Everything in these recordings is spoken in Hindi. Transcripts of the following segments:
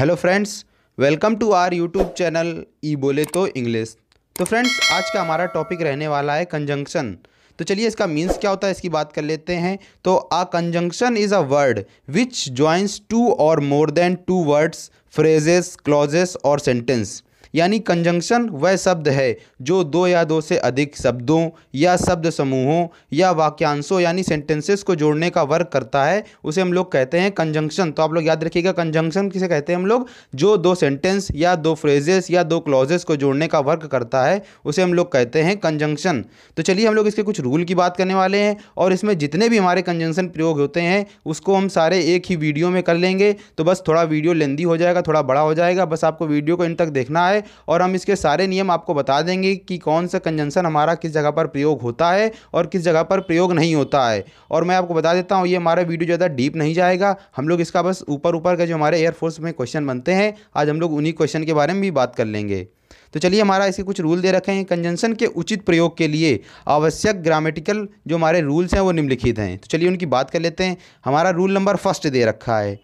hello friends welcome to our YouTube channel E बोले तो इंग्लिश तो फ्रेंड्स आज का हमारा टॉपिक रहने वाला है कंजंक्शन तो चलिए इसका मीन्स क्या होता है इसकी बात कर लेते हैं तो uh conjunction is a word which joins two or more than two words phrases clauses or sentence यानी कंजंक्शन वह शब्द है जो दो या दो से अधिक शब्दों या शब्द समूहों या वाक्यांशों यानी सेंटेंसेस को जोड़ने का वर्क करता है उसे हम लोग कहते हैं कंजंक्शन तो आप लोग याद रखिएगा कंजंक्शन किसे कहते हैं हम लोग जो दो सेंटेंस या दो फ्रेजेस या दो क्लॉजेस को जोड़ने का वर्क करता है उसे हम लोग कहते हैं कंजंक्शन तो चलिए हम लोग इसके कुछ रूल की बात करने वाले हैं और इसमें जितने भी हमारे कंजंक्शन प्रयोग होते हैं उसको हम सारे एक ही वीडियो में कर लेंगे तो बस थोड़ा वीडियो लेंदी हो जाएगा थोड़ा बड़ा हो जाएगा बस आपको वीडियो को इन तक देखना है है और हम इसके सारे नियम आपको बता देंगे कि कौन सा कंजंक्शन हमारा किस जगह पर प्रयोग होता है और किस जगह पर प्रयोग नहीं होता है और मैं आपको बता देता हूँ ये हमारा वीडियो ज़्यादा डीप नहीं जाएगा हम लोग इसका बस ऊपर ऊपर का जो हमारे एयरफोर्स में क्वेश्चन बनते हैं आज हम लोग उन्हीं क्वेश्चन के बारे में भी बात कर लेंगे तो चलिए हमारा इसे कुछ रूल दे रखे हैं कंजंक्शन के उचित प्रयोग के लिए आवश्यक ग्रामेटिकल जो हमारे रूल्स हैं वो निम्नलिखित हैं तो चलिए उनकी बात कर लेते हैं हमारा रूल नंबर फर्स्ट दे रखा है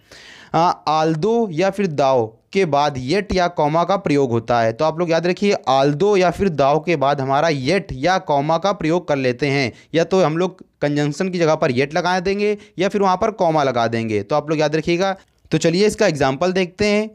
आल्दो या फिर दाओ के बाद येट या कॉमा का प्रयोग होता है तो आप लोग याद रखिए आल्दो या फिर दाओ के बाद हमारा येट या कॉमा का प्रयोग कर लेते हैं या तो हम लोग कंजंक्शन की जगह पर येट लगा देंगे या फिर वहाँ पर कॉमा लगा देंगे तो आप लोग याद रखिएगा तो चलिए इसका एग्जाम्पल देखते हैं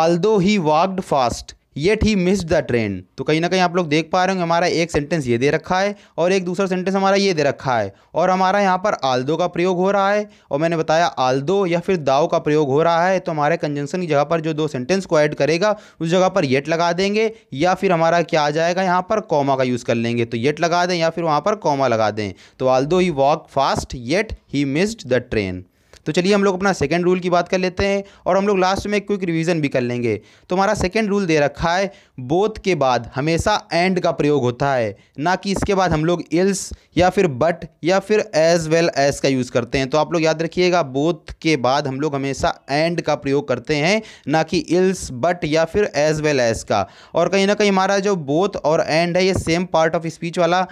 although he walked fast yet he miss the train तो कहीं ना कहीं आप लोग देख पा रहे होंगे हमारा एक सेंटेंस ये दे रखा है और एक दूसरा सेंटेंस हमारा ये दे रखा है और हमारा यहाँ पर आल्दो का प्रयोग हो रहा है और मैंने बताया आल्दो या फिर दाव का प्रयोग हो रहा है तो हमारे कंजंक्शन की जगह पर जो दो सेंटेंस को ऐड करेगा उस जगह पर येट लगा देंगे या फिर हमारा क्या आ जाएगा यहाँ पर कॉमा का यूज़ कर लेंगे तो येट लगा दें या फिर वहाँ पर कॉमा लगा दें तो although he walk fast yet he missed the train तो चलिए हम लोग अपना सेकेंड रूल की बात कर लेते हैं और हम लोग लास्ट में क्विक रिविज़न भी कर लेंगे तो हमारा सेकेंड रूल दे रखा है बोथ के बाद हमेशा एंड का प्रयोग होता है ना कि इसके बाद हम लोग इल्स या फिर बट या फिर एज वेल एज का यूज़ करते हैं तो आप लोग याद रखिएगा बोथ के बाद हम लोग हमेशा एंड का प्रयोग करते हैं ना कि इल्स बट या फिर एज वेल एज का और कहीं ना कहीं हमारा जो बोथ और एंड है ये सेम पार्ट ऑफ स्पीच वाला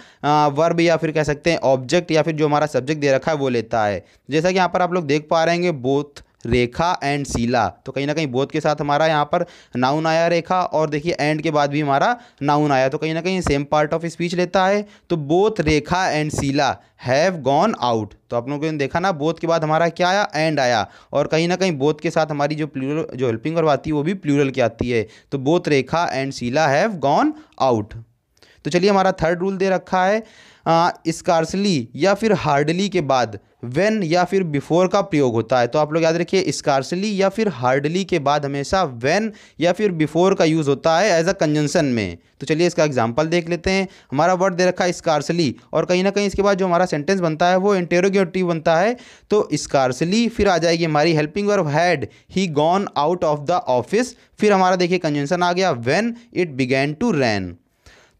वर्ब या फिर कह सकते हैं ऑब्जेक्ट या फिर जो हमारा सब्जेक्ट दे रखा है वो लेता है जैसा कि यहाँ पर आप लोग देख देख पा रहे हैं बोथ रेखा एंड सीला तो कहीं ना कहीं बोध के साथ हमारा यहाँ पर नाउन आया रेखा और देखिए एंड के बाद भी हमारा नाउन आया तो कहीं ना कहीं सेम पार्ट ऑफ स्पीच लेता है तो both Rekha and Sheela have gone out तो आप लोगों ने देखा ना बोध के बाद हमारा क्या आया एंड आया और कहीं ना कहीं बोध के साथ हमारी जो प्लूरल जो हेल्पिंग और आती है वो भी प्लूरल की आती है तो both Rekha and Sheela have gone out तो चलिए हमारा थर्ड रूल दे रखा है स्कार्सली या फिर हार्डली के बाद वेन या फिर बिफोर का प्रयोग होता है तो आप लोग याद रखिए स्कार्सली या फिर हार्डली के बाद हमेशा वेन या फिर बिफोर का यूज़ होता है एज अ कंजेंसन में तो चलिए इसका एग्जाम्पल देख लेते हैं हमारा वर्ड दे रखा है स्कार्सली और कहीं ना कहीं इसके बाद जो हमारा सेंटेंस बनता है वो इंटेरोगेटिव बनता है तो स्कार्सली फिर आ जाएगी हमारी helping verb had he gone out of the office फिर हमारा देखिए कंजेंसन आ गया when it began to rain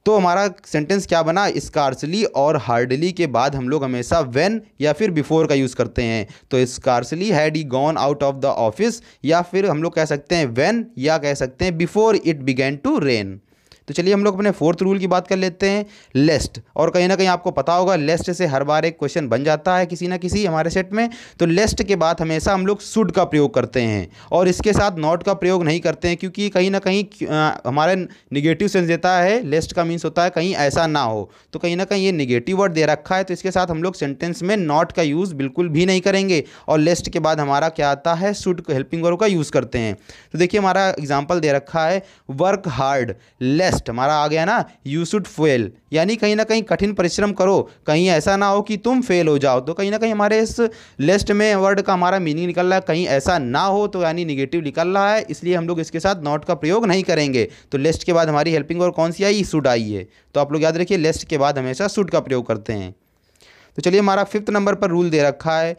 तो हमारा सेंटेंस क्या बना स्कार्सली और हार्डली के बाद हम लोग हमेशा वेन या फिर बिफोर का यूज़ करते हैं तो scarcely had he gone out of the office या फिर हम लोग कह सकते हैं वेन या कह सकते हैं before it began to rain तो चलिए हम लोग अपने फोर्थ रूल की बात कर लेते हैं लेस्ट और कहीं ना कहीं आपको पता होगा लेस्ट से हर बार एक क्वेश्चन बन जाता है किसी ना किसी हमारे सेट में तो लेस्ट के बाद हमेशा हम लोग सुड का प्रयोग करते हैं और इसके साथ नॉट का प्रयोग नहीं करते हैं क्योंकि कहीं ना कहीं हमारा निगेटिव सेंस देता है लेस्ट का मीन्स होता है कहीं ऐसा ना हो तो कहीं ना कहीं ये निगेटिव वर्ड दे रखा है तो इसके साथ हम लोग सेंटेंस में नॉट का यूज़ बिल्कुल भी नहीं करेंगे और लेस्ट के बाद हमारा क्या आता है सुड हेल्पिंग वर्ग का यूज़ करते हैं तो देखिए हमारा एग्जाम्पल दे रखा है वर्क हार्ड लेस बेस्ट हमारा आ गया ना यू शुड फेल यानी कहीं ना कहीं कठिन परिश्रम करो कहीं ऐसा ना हो कि तुम फेल हो जाओ तो कहीं ना कहीं हमारे इस लिस्ट में वर्ड का हमारा मीनिंग निकल रहा है कहीं ऐसा ना हो तो यानी निगेटिव निकल रहा है इसलिए हम लोग इसके साथ नॉट का प्रयोग नहीं करेंगे तो लिस्ट के बाद हमारी हेल्पिंग और कौन सी आई शुड आई है तो आप लोग याद रखिए लिस्ट के बाद हमेशा शुड का प्रयोग करते हैं तो चलिए हमारा फिफ्थ नंबर पर रूल दे रखा है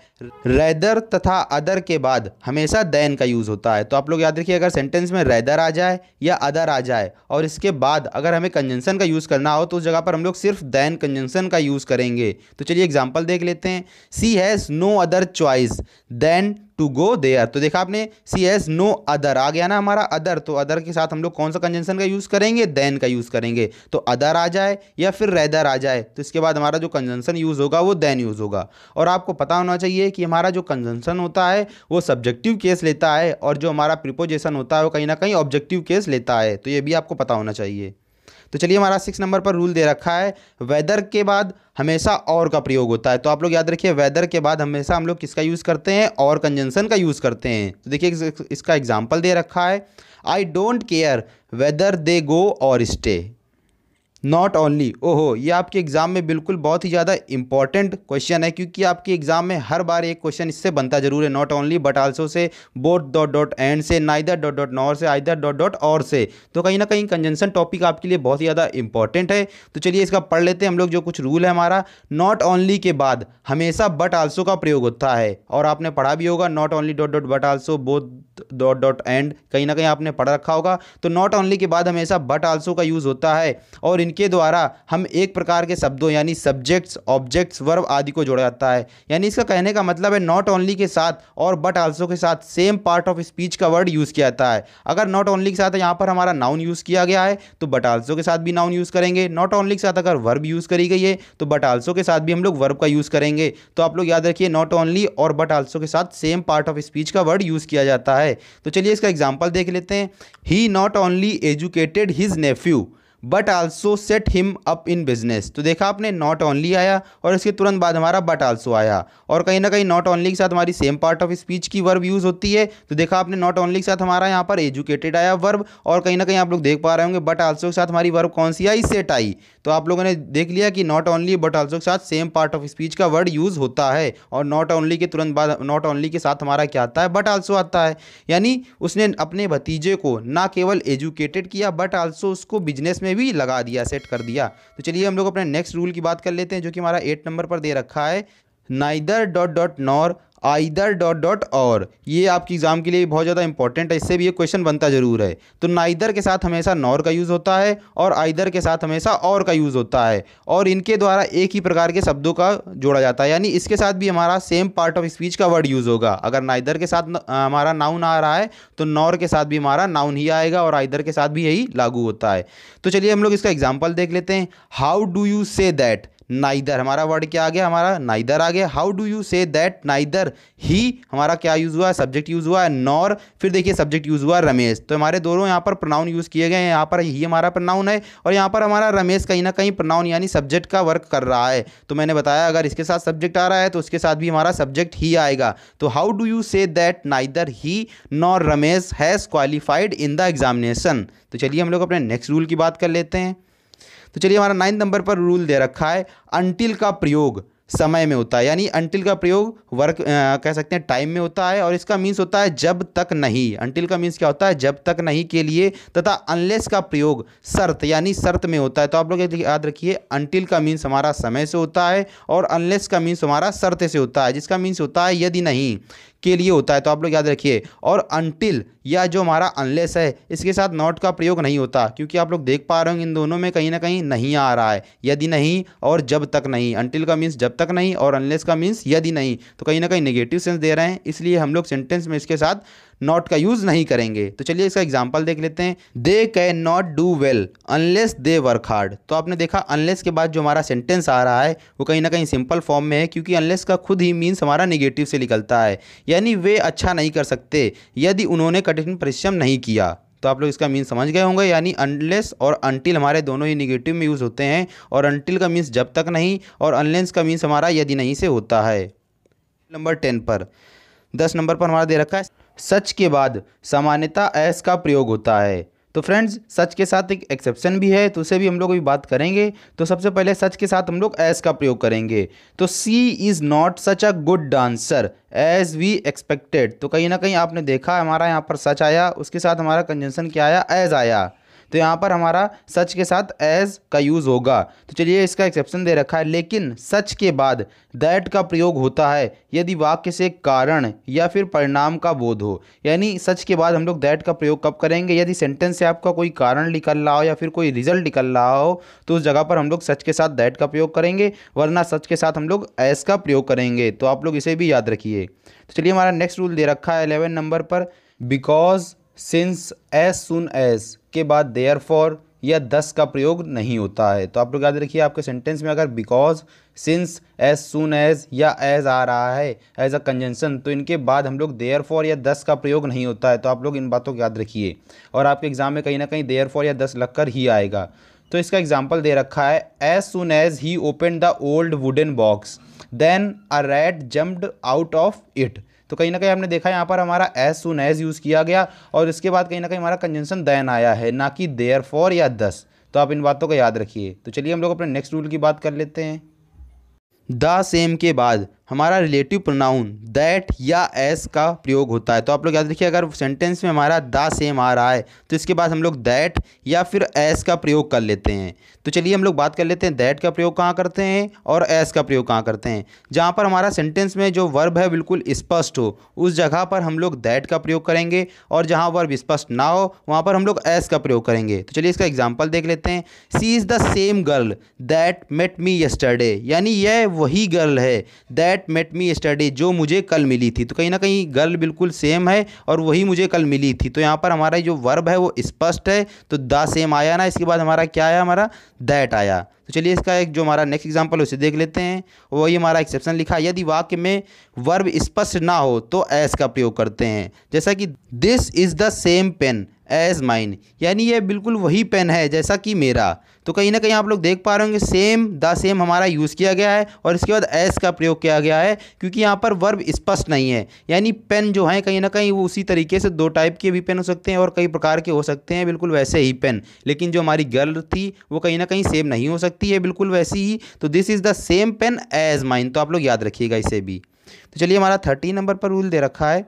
रैदर तथा अदर के बाद हमेशा दैन का यूज़ होता है तो आप लोग याद रखिए अगर सेंटेंस में रैदर आ जाए या अदर आ जाए और इसके बाद अगर हमें कंजेंसन का यूज़ करना हो तो उस जगह पर हम लोग सिर्फ दैन कंजेंसन का यूज़ करेंगे तो चलिए एग्जाम्पल देख लेते हैं she has no other choice than to go there तो देखा आपने सी एस नो अदर आ गया ना हमारा अदर तो अदर के साथ हम लोग कौन सा कंजेंशन का यूज़ करेंगे देन का यूज़ करेंगे तो अदर आ जाए या फिर रेदर आ जाए तो इसके बाद हमारा जो कंजेंशन यूज़ होगा वो देन यूज़ होगा और आपको पता होना चाहिए कि हमारा जो कंजेंशन होता है वो सब्जेक्टिव केस लेता है और जो हमारा प्रिपोजिशन होता है वो कहीं ना कहीं ऑब्जेक्टिव केस लेता है तो ये भी आपको पता होना चाहिए तो चलिए हमारा सिक्स नंबर पर रूल दे रखा है वेदर के बाद हमेशा और का प्रयोग होता है तो आप लोग याद रखिए वेदर के बाद हमेशा हम लोग किसका यूज़ करते हैं और कंजेंसन का यूज़ करते हैं तो देखिए इसका एग्जाम्पल दे रखा है I don't care whether they go or stay not only ओहो ये आपके एग्ज़ाम में बिल्कुल बहुत ही ज़्यादा इंपॉर्टेंट क्वेश्चन है क्योंकि आपके एग्ज़ाम में हर बार एक क्वेश्चन इससे बनता जरूर है नॉट ओनली बट आल्सो से बोथ डॉट डॉट एंड से नाइदर डॉट डॉट नॉर से आइदर डॉट डॉट और से तो कहीं ना कहीं कंजेंशन टॉपिक आपके लिए बहुत ही ज़्यादा इंपॉर्टेंट है तो चलिए इसका पढ़ लेते हैं हम लोग जो कुछ रूल है हमारा नॉट ओनली के बाद हमेशा बट आल्सो का प्रयोग होता है और आपने पढ़ा भी होगा not only dot dot but also both dot dot and कहीं ना कहीं आपने पढ़ रखा होगा तो नॉट ओनली के बाद हमेशा बट आल्सो का यूज़ होता है और इनके द्वारा हम एक प्रकार के शब्दों यानी सब्जेक्ट्स ऑब्जेक्ट्स वर्ब आदि को जोड़ा जाता है यानी इसका कहने का मतलब है नॉट ओनली के साथ और बट आल्सो के साथ सेम पार्ट ऑफ स्पीच का वर्ड यूज़ किया जाता है अगर नॉट ओनली के साथ यहाँ पर हमारा नाउन यूज़ किया गया है तो बट आल्सो के साथ भी नाउन यूज़ करेंगे नॉट ओनली के साथ अगर वर्ब यूज़ करी गई है तो बट आल्सो के साथ भी हम लोग वर्ब का यूज़ करेंगे तो आप लोग याद रखिए नॉट ओनली और बट आल्सो के साथ सेम पार्ट ऑफ स्पीच का वर्ड यूज़ किया जाता है तो चलिए इसका एग्जाम्पल देख लेते हैं he not only educated his nephew but also set him up in business तो देखा आपने नॉट ओनली आया और इसके तुरंत बाद हमारा बट आल्सो आया और कहीं ना कहीं नॉट ओनली के साथ हमारी सेम पार्ट ऑफ स्पीच की वर्ब यूज़ होती है तो देखा आपने नॉट ओनली के साथ हमारा यहाँ पर एजुकेटेड आया वर्ब और कहीं ना कहीं आप लोग देख पा रहे होंगे बट आल्सो के साथ हमारी वर्ब कौन सी आई सेट आई तो आप लोगों ने देख लिया कि नॉट ओनली बट आल्सो के साथ सेम पार्ट ऑफ स्पीच का वर्ड यूज़ होता है और नॉट ओनली के तुरंत बाद नॉट ओनली के साथ हमारा क्या आता है बट आल्सो आता है यानी उसने अपने भतीजे को ना केवल एजुकेटेड किया बट आल्सो उसको बिजनेस में भी लगा दिया सेट कर दिया तो चलिए हम लोग अपने नेक्स्ट रूल की बात कर लेते हैं जो कि हमारा एट नंबर पर दे रखा है neither dot dot nor either dot dot और ये आपकी एग्ज़ाम के लिए बहुत ज़्यादा इंपॉर्टेंट है इससे भी ये क्वेश्चन बनता ज़रूर है तो नाइदर के साथ हमेशा नॉर का यूज़ होता है और आइदर के साथ हमेशा और का यूज़ होता है और इनके द्वारा एक ही प्रकार के शब्दों का जोड़ा जाता है यानी इसके साथ भी हमारा सेम पार्ट ऑफ स्पीच का वर्ड यूज़ होगा अगर नाइदर के साथ हमारा नाउन आ रहा है तो नॉर के साथ भी हमारा नाउन ही आएगा और आइदर के साथ भी यही लागू होता है तो चलिए हम लोग इसका एग्जाम्पल देख लेते हैं how do you say that neither हमारा वर्ड क्या आ गया हमारा नाइदर आ गया how do you say that neither ही हमारा क्या यूज़ हुआ है सब्जेक्ट यूज़ हुआ है नॉर फिर देखिए सब्जेक्ट यूज़ हुआ है रमेश तो हमारे दोनों यहाँ पर प्रोनाउन यूज़ किए गए हैं यहाँ पर ही हमारा प्रोनाउन है और यहाँ पर हमारा रमेश कहीं ना कहीं प्रोनाउन यानी सब्जेक्ट का वर्क कर रहा है तो मैंने बताया अगर इसके साथ सब्जेक्ट आ रहा है तो उसके साथ भी हमारा सब्जेक्ट ही आएगा तो how do you say that neither he nor Ramesh has qualified in the examination तो चलिए हम लोग अपने नेक्स्ट रूल की बात कर लेते हैं तो चलिए हमारा नाइन्थ नंबर पर रूल दे रखा है अनटिल का प्रयोग समय में होता है यानी अनटिल का प्रयोग वर्क कह सकते हैं टाइम में होता है और इसका मीन्स होता है जब तक नहीं अनटिल का मीन्स क्या होता है जब तक नहीं के लिए तथा अनलेस का प्रयोग शर्त यानी शर्त में होता है तो आप लोग याद रखिए अनटिल का मीन्स हमारा समय से होता है और अनलेस का मीन्स हमारा शर्त से होता है जिसका मीन्स होता है यदि नहीं के लिए होता है तो आप लोग याद रखिए और अनटिल या जो हमारा अनलेस है इसके साथ नॉट का प्रयोग नहीं होता क्योंकि आप लोग देख पा रहे होंगे इन दोनों में कहीं ना कहीं नहीं आ रहा है यदि नहीं और जब तक नहीं अनटिल का मीन्स जब तक नहीं और अनलेस का मीन्स यदि नहीं तो कहीं ना कहीं नेगेटिव सेंस दे रहे हैं इसलिए हम लोग सेंटेंस में इसके साथ नॉट का यूज़ नहीं करेंगे तो चलिए इसका एग्जाम्पल देख लेते हैं they can not do well unless they work hard तो आपने देखा अनलेस के बाद जो हमारा सेंटेंस आ रहा है वो कहीं ना कहीं सिंपल फॉर्म में है क्योंकि अनलेस का खुद ही मीन्स हमारा निगेटिव से निकलता है यानी वे अच्छा नहीं कर सकते यदि उन्होंने कठिन परिश्रम नहीं किया तो आप लोग इसका मीन समझ गए होंगे यानी अनलेस और अनटिल हमारे दोनों ही निगेटिव में यूज़ होते हैं और अनटिल का मीन्स जब तक नहीं और अनलेस का मीन्स हमारा यदि नहीं से होता है नंबर टेन पर दस नंबर पर हमारा दे रखा है सच के बाद सामान्यता एस का प्रयोग होता है तो फ्रेंड्स सच के साथ एक एक्सेप्शन भी है तो उसे भी हम लोग अभी बात करेंगे तो सबसे पहले सच के साथ हम लोग एस का प्रयोग करेंगे तो she is not such a good dancer as we expected तो कहीं ना कहीं आपने देखा हमारा यहाँ पर सच आया उसके साथ हमारा कंजंक्शन क्या आया एज आया तो यहाँ पर हमारा सच के साथ एज का यूज़ होगा तो चलिए इसका एक्सेप्शन दे रखा है लेकिन सच के बाद दैट का प्रयोग होता है यदि वाक्य से कारण या फिर परिणाम का बोध हो यानी सच के बाद हम लोग दैट का प्रयोग कब करेंगे यदि सेंटेंस से आपका कोई कारण निकल रहा हो या फिर कोई रिजल्ट निकल रहा हो तो उस जगह पर हम लोग सच के साथ दैट का प्रयोग करेंगे वरना सच के साथ हम लोग एस का प्रयोग करेंगे तो आप लोग इसे भी याद रखिए तो चलिए हमारा नेक्स्ट रूल दे रखा है एलेवन नंबर पर because since as soon as के बाद देयर फॉर या दस का प्रयोग नहीं होता है तो आप लोग याद रखिए आपके सेंटेंस में अगर because since as soon as या एज आ रहा है एज अ कंजेंशन तो इनके बाद हम लोग देयर फॉर या दस का प्रयोग नहीं होता है तो आप लोग इन बातों को याद रखिए और आपके एग्ज़ाम में कहीं ना कहीं देयर फॉर या दस लगकर ही आएगा तो इसका एग्जाम्पल दे रखा है as soon as he open the old wooden box then a red jumped out of it तो कहीं ना कहीं आपने देखा यहाँ पर हमारा एज सुन एज यूज़ किया गया और इसके बाद कहीं ना कहीं हमारा कंजेंशन दैन आया है ना कि देयर फॉर या दस तो आप इन बातों को याद रखिए तो चलिए हम लोग अपने नेक्स्ट रूल की बात कर लेते हैं द सेम के बाद हमारा रिलेटिव प्रोनाउन दैट या एस का प्रयोग होता है तो आप लोग याद रखिए अगर सेंटेंस में हमारा द सेम आ रहा है तो इसके बाद हम लोग दैट या फिर एस का प्रयोग कर लेते हैं तो चलिए हम लोग बात कर लेते हैं दैट का प्रयोग कहाँ करते हैं और एस का प्रयोग कहाँ करते हैं जहाँ पर हमारा सेंटेंस में जो वर्ब है बिल्कुल स्पष्ट हो उस जगह पर हम लोग दैट का प्रयोग करेंगे और जहाँ वर्ब स्पष्ट ना हो वहाँ पर हम लोग एस का प्रयोग करेंगे तो चलिए इसका एग्जाम्पल देख लेते हैं she is the same girl that met me yesterday यानी यह वही गर्ल है that that met me study जो मुझे कल मिली थी तो कहीं ना कहीं गर्ल बिल्कुल सेम है और वही मुझे कल मिली थी तो यहाँ पर हमारा जो वर्ब है वो स्पष्ट है तो द सेम आया ना इसके बाद हमारा क्या आया हमारा दैट आया तो चलिए इसका एक जो हमारा नेक्स्ट एग्जाम्पल उसे देख लेते हैं वही हमारा एक्सेप्शन लिखा यदि वाक्य में वर्ब स्पष्ट ना हो तो एस का प्रयोग करते हैं जैसा कि this is the same pen as mine यानी ये बिल्कुल वही पेन है जैसा कि मेरा तो कहीं ना कहीं आप लोग देख पा रहे होंगे सेम द सेम हमारा यूज़ किया गया है और इसके बाद एस का प्रयोग किया गया है क्योंकि यहाँ पर वर्ब स्पष्ट नहीं है यानी पेन जो है कहीं ना कहीं वो उसी तरीके से दो टाइप के भी पेन हो सकते हैं और कई प्रकार के हो सकते हैं बिल्कुल वैसे ही पेन लेकिन जो हमारी गर्ल थी वो कहीं ना कहीं सेम नहीं हो सकती है बिल्कुल वैसी ही तो this is the same pen as mine तो आप लोग याद रखिएगा इसे भी तो चलिए हमारा थर्टी नंबर पर रूल दे रखा है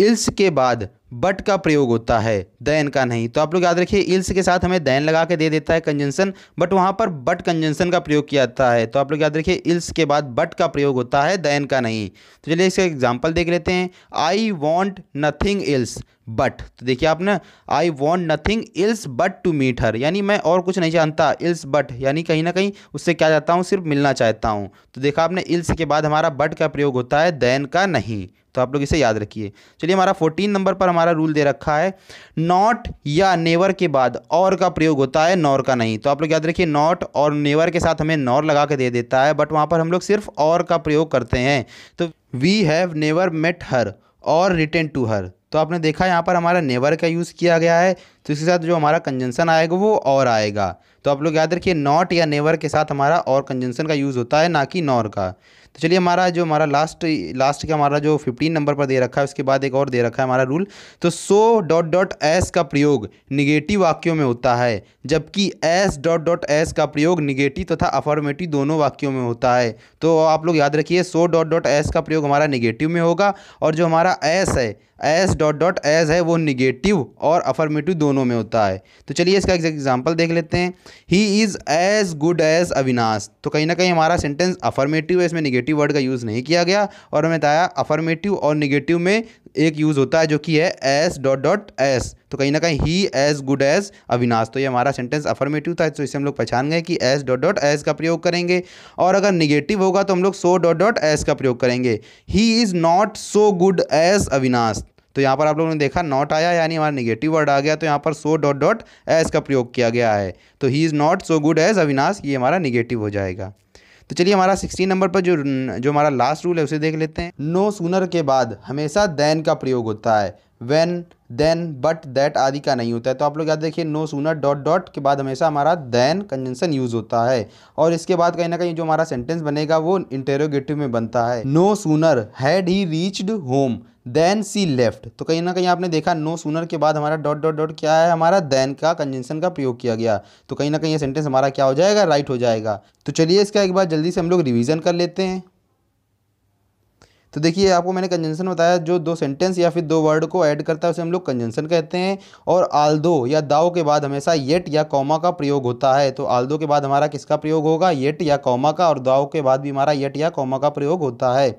इल्स के बाद बट का प्रयोग होता है दैन का नहीं तो आप लोग याद रखिए इल्स के साथ हमें दैन लगा के दे देता है कंजेंसन बट वहाँ पर बट कंजेंसन का प्रयोग किया जाता है तो आप लोग याद रखिए इल्स के बाद बट का प्रयोग होता है दैन का नहीं तो चलिए इसका एग्जाम्पल देख लेते हैं I want nothing else but तो देखिए आप ना I want nothing else but to meet her यानी मैं और कुछ नहीं जानता इल्स बट यानी कहीं ना कहीं उससे क्या चाहता हूँ सिर्फ मिलना चाहता हूँ तो देखा आपने इल्स के बाद हमारा बट का प्रयोग होता है दैन का नहीं तो आप लोग इसे याद रखिए चलिए हमारा फोर्टीन नंबर पर हमारा रूल दे रखा है नॉट या नेवर के बाद और का प्रयोग होता है नॉर का नहीं तो आप लोग याद रखिए नॉट और नेवर के साथ हमें नॉर लगा के दे देता है बट वहाँ पर हम लोग सिर्फ और का प्रयोग करते हैं तो we have never met her और रिटर्न टू हर तो आपने देखा यहाँ पर हमारा नेवर का यूज़ किया गया है तो इसके साथ जो हमारा कंजेंसन आएगा वो और आएगा तो आप लोग याद रखिए नॉट या नेवर के साथ हमारा और कंजेंसन का यूज़ होता है ना कि नॉर का तो चलिए हमारा जो हमारा लास्ट लास्ट का हमारा जो फिफ्टीन नंबर पर दे रखा है उसके बाद एक और दे रखा है हमारा रूल तो सो डॉट डॉट एस का प्रयोग निगेटिव वाक्यों में होता है जबकि एस डॉट डॉट एस का प्रयोग निगेटिव तथा अफॉर्मेटिव दोनों वाक्यों में होता है तो आप लोग याद रखिए सो डॉट डॉट एस का प्रयोग हमारा निगेटिव में होगा और जो हमारा एस है एस डॉट डॉट एस है वो निगेटिव और अफर्मेटिव दोनों में होता है तो चलिए इसका एग्जाम्पल देख लेते हैं he is as good as Avinash तो कहीं ना कहीं हमारा सेंटेंस अफर्मेटिव है इसमें निगेटिव वर्ड का यूज़ नहीं किया गया और हमें बताया अफर्मेटिव और निगेटिव में एक यूज़ होता है जो कि है एस डॉट डॉट एस तो कहीं ना कहीं he as good as Avinash तो ये हमारा सेंटेंस अफर्मेटिव था तो इसे हम लोग पहचान गए कि एस डॉट डॉट एस का प्रयोग करेंगे और अगर निगेटिव होगा तो हम लोग सो डॉट डॉट एस का प्रयोग करेंगे he is not so good as Avinash तो यहाँ पर आप लोगों ने देखा नॉट आया यानी हमारा निगेटिव वर्ड आ गया तो यहाँ पर सो डॉट डॉट एज का प्रयोग किया गया है तो he is not so good as Avinash ये हमारा निगेटिव हो जाएगा तो चलिए हमारा सिक्सटीन नंबर पर जो जो हमारा लास्ट रूल है उसे देख लेते हैं नो सुनर के बाद हमेशा देन का प्रयोग होता है वेन देन बट दैट आदि का नहीं होता है तो आप लोग याद देखिए नो सुनर डॉट डॉट के बाद हमेशा हमारा देन कंजंक्शन यूज़ होता है और इसके बाद कहीं ना कहीं जो हमारा सेंटेंस बनेगा वो इंटेरोगेटिव में बनता है no sooner had he reached home then she left तो कहीं ना कहीं आपने देखा नो सूनर के बाद हमारा डॉट डॉट डॉट क्या है हमारा देन का कंजेंशन का प्रयोग किया गया तो कहीं ना कहीं ये सेंटेंस हमारा क्या हो जाएगा राइट right हो जाएगा तो चलिए इसका एक बार जल्दी से हम लोग रिविज़न कर लेते हैं तो देखिए आपको मैंने कंजेंशन बताया जो दो सेंटेंस या फिर दो वर्ड को ऐड करता है उसे हम लोग कंजेंशन कहते हैं और आल्दो या दाओ के बाद हमेशा येट या कौमा का प्रयोग होता है तो आल्दो के बाद हमारा किसका प्रयोग होगा येट या कौमा का और दाओ के बाद भी हमारा येट या कौमा का प्रयोग होता है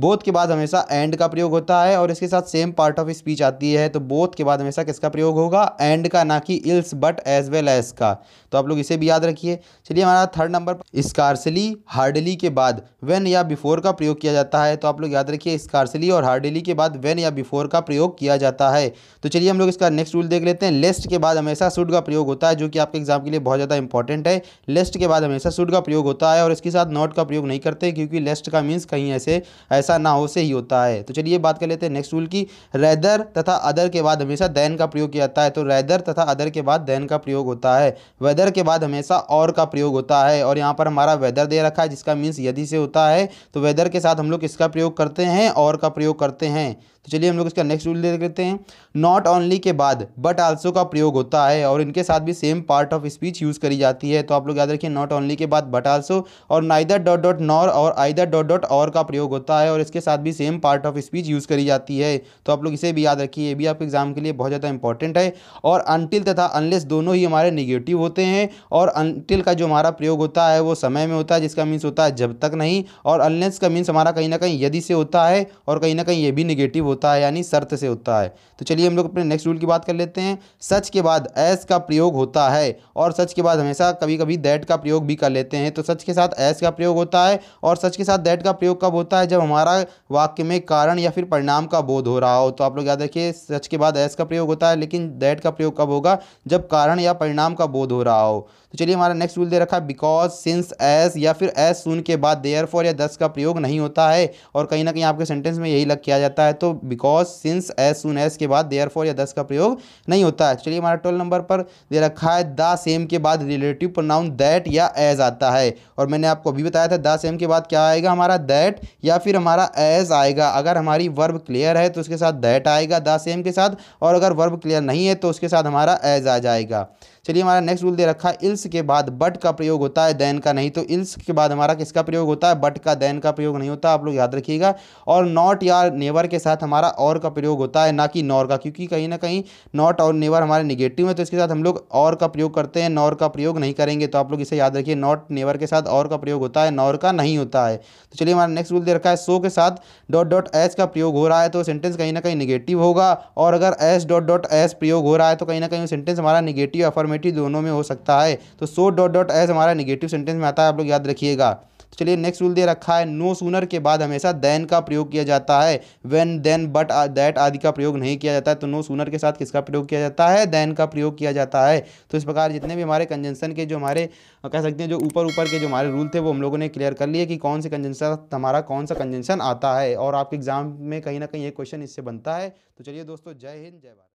बोथ के बाद हमेशा एंड का प्रयोग होता है और इसके साथ सेम पार्ट ऑफ स्पीच आती है तो बोथ के बाद हमेशा किसका प्रयोग होगा एंड का ना कि else but as well as का तो आप लोग इसे भी याद रखिए चलिए हमारा थर्ड नंबर स्कार्सली हार्डली के बाद वेन या बिफोर का प्रयोग किया जाता है तो आप लोग याद रखिए स्कारसली और हार्डली के बाद वेन या बिफोर का प्रयोग किया जाता है तो चलिए हम लोग इसका नेक्स्ट रूल देख लेते हैं लेस्ट के बाद हमेशा सुड का प्रयोग होता है जो कि आपके एग्जाम के लिए बहुत ज़्यादा इंपॉर्टेंट है लेस्ट के बाद हमेशा सुड का प्रयोग होता है और इसके साथ नॉट का प्रयोग नहीं करते क्योंकि लेस्ट का मीन्स कहीं ऐसे ऐसा ना हो से ही होता है तो चलिए बात कर लेते हैं नेक्स्ट रूल की रैदर तथा अदर के बाद हमेशा दैन का प्रयोग किया जाता है तो रैदर तथा अदर के बाद दैन का प्रयोग होता है वेदर के बाद हमेशा और का प्रयोग होता है और यहाँ पर हमारा वेदर दे रखा है जिसका मीन्स यदि से होता है तो वेदर के साथ हम लोग इसका प्रयोग कर करते हैं और का प्रयोग करते हैं तो चलिए हम लोग इसका नेक्स्ट रूल देख लेते हैं नॉट ओनली के बाद बट आल्सो का प्रयोग होता है और इनके साथ भी same part of speech use करी जाती है तो आप लोग याद रखिए नॉट ओनली के बाद बट आल्सो और नाइदर डॉट डॉट नॉर और आइदर डॉट डॉट और का प्रयोग होता है और इसके साथ भी same part of speech use करी जाती है तो आप लोग इसे भी याद रखिए ये भी आपके एग्जाम के लिए बहुत ज़्यादा इंपॉर्टेंट है और अनटिल तथा अनलेस दोनों ही हमारे निगेटिव होते हैं और अनटिल का जो हमारा प्रयोग होता है वो समय में होता है जिसका मीन्स होता है जब तक नहीं और अनलेस का मीन्स हमारा कहीं ना कहीं यदि से होता है और कहीं ना कहीं ये भी निगेटिव होता है यानी शर्त से होता है तो चलिए हम लोग अपने नेक्स्ट रूल की बात कर लेते हैं सच के बाद एस का प्रयोग होता है और सच के बाद हमेशा कभी कभी दैट का प्रयोग भी कर लेते हैं तो सच के साथ एस का प्रयोग होता है और सच के साथ दैट का प्रयोग कब होता है जब हमारा वाक्य में कारण या फिर परिणाम का बोध हो रहा हो तो आप लोग याद रखिए सच के बाद एस का प्रयोग होता है लेकिन दैट का प्रयोग कब होगा जब कारण या परिणाम का बोध हो रहा हो तो चलिए हमारा नेक्स्ट रूल दे रखा है बिकॉज सिंस एस या फिर एस सुन के बाद देयर फॉर या दस का प्रयोग नहीं होता है और कहीं ना कहीं आपके सेंटेंस में यही लग किया जाता है तो because since as soon as के बाद देयर फॉर या दस का प्रयोग नहीं होता है चलिए हमारा ट्वेल्व नंबर पर दे रखा है द सेम के बाद रिलेटिव प्रोनाउन दैट या एज आता है और मैंने आपको अभी बताया था द सेम के बाद क्या आएगा हमारा दैट या फिर हमारा एज आएगा अगर हमारी वर्ब क्लियर है तो उसके साथ दैट आएगा द सेम के साथ और अगर वर्ब क्लियर नहीं है तो उसके साथ हमारा एज आ जाएगा चलिए हमारा नेक्स्ट रूल दे रखा है इल्स के बाद बट का प्रयोग होता है दैन का नहीं तो इल्स के बाद हमारा किसका प्रयोग होता है बट का दैन का प्रयोग नहीं होता आप लोग याद रखिएगा और नॉट या नेवर के साथ हमारा और का प्रयोग होता है ना कि नॉर का क्योंकि कहीं ना कहीं नॉट और नेवर हमारे निगेटिव है तो इसके साथ हम लोग और का प्रयोग करते हैं नॉर का प्रयोग नहीं करेंगे तो आप लोग इसे याद रखिए नॉट नेवर के साथ और का प्रयोग होता है नॉर का नहीं होता है तो चलिए हमारा नेक्स्ट रूल दे रखा है सो के साथ डॉट डॉट एस का प्रयोग हो रहा है तो सेंटेंस कहीं ना कहीं निगेटिव होगा और अगर एस डॉट डॉट एस प्रयोग हो रहा है तो कहीं ना कहीं सेंटेंस हमारा निगेटिव अफॉर्मेटिव कमेटी दोनों में हो सकता है तो सो डॉट डॉट एस हमारा निगेटिव सेंटेंस में आता है आप लोग याद रखिएगा तो चलिए नेक्स्ट रूल दे रखा है नो सूनर के बाद हमेशा देन का प्रयोग किया जाता है वेन देन बट दैट आदि का प्रयोग नहीं किया जाता है तो नो सूनर के साथ किसका प्रयोग किया जाता है देन का प्रयोग किया जाता है तो इस प्रकार जितने भी हमारे कंजेंशन के जो हमारे कह सकते हैं जो ऊपर ऊपर के जो हमारे रूल थे वो हम लोगों ने क्लियर कर लिए कि कौन से कंजेंशन हमारा कौन सा कंजेंशन आता है और आपके एग्जाम में कहीं ना कहीं एक क्वेश्चन इससे बनता है तो चलिए दोस्तों जय हिंद जय भारत